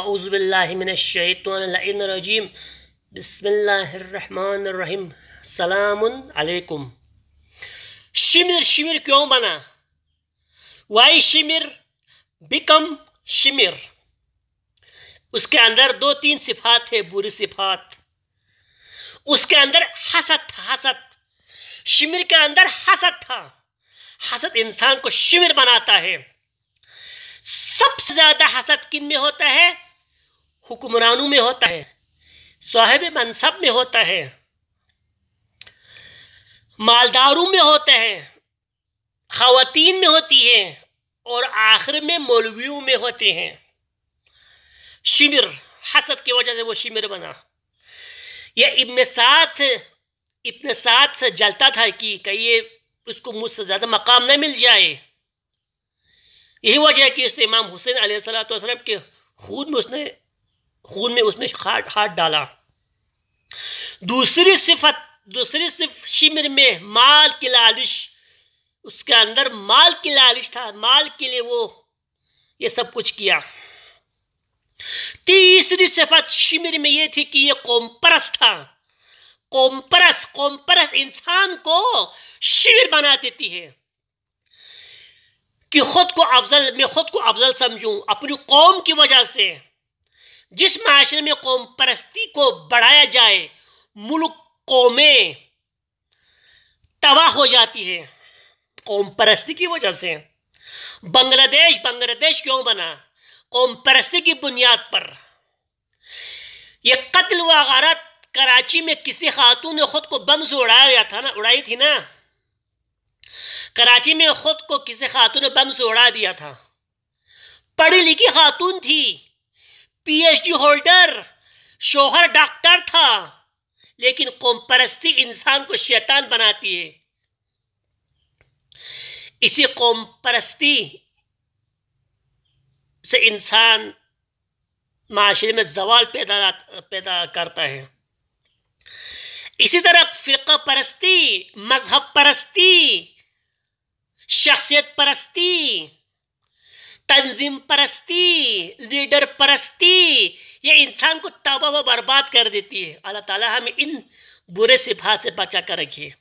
अज़बिल्लिमिनशतरजीम बसमीम सलामकुम शिमिर शिमिर क्यों बना वाई शिमिर बिकम शिमिर उसके अंदर दो तीन सिफात है बुरी सिफात उसके अंदर हसत था हसत शिमिर के अंदर हसत था हसत इंसान को शिमिर बनाता है सबसे ज्यादा हसत किन में होता है हुक्मरानों में होता है साहेब मनसब में होता है मालदारों में होता है खातिन में होती है और आखिर में मौलवियों में होते हैं शिमिर हसद की वजह से वो शिमिर बना यह इबन सात से इबन सात से जलता था कि कहिए उसको मुझसे ज़्यादा मकाम न मिल जाए यही वजह है कि इसने इमाम हुसैन सलाम के खुद में उसने खून में उसने हाथ डाला दूसरी सिफत दूसरी सिफ शिमर में माल की लालिश उसके अंदर माल की लालिश था माल के लिए वो ये सब कुछ किया तीसरी सिफत शिमर में ये थी कि ये कोम्परस था कोम्परस कोम्परस इंसान को शिविर बना देती है कि खुद को अफजल मैं खुद को अफजल समझूं अपनी कौम की वजह से जिस माशरे में कौम परस्ती को बढ़ाया जाए मुल्क कौमें तबाह हो जाती है कौम परस्ती की वजह से बांग्लादेश बांग्लादेश क्यों बना कौम परस्ती की बुनियाद पर यह कत्ल व गारत कराची में किसी खातून ने खुद को बम से उड़ाया था ना उड़ाई थी ना कराची में खुद को किसी खातून ने बम से उड़ा दिया था पढ़ी लिखी खातून थी पीएचडी होल्डर शोहर डॉक्टर था लेकिन कौम परस्ती इंसान को शैतान बनाती है इसी कौम परस्ती से इंसान माशरे में जवाल पैदा पैदा करता है इसी तरह फ़िरका परस्ती मजहब परस्ती शख्सियत परस्ती तंजीम परस्ती लीडर परस्ती ये इंसान को तबाह व बर्बाद कर देती है अल्लाह ताला हमें इन बुरे सिफात से बचा कर रखिए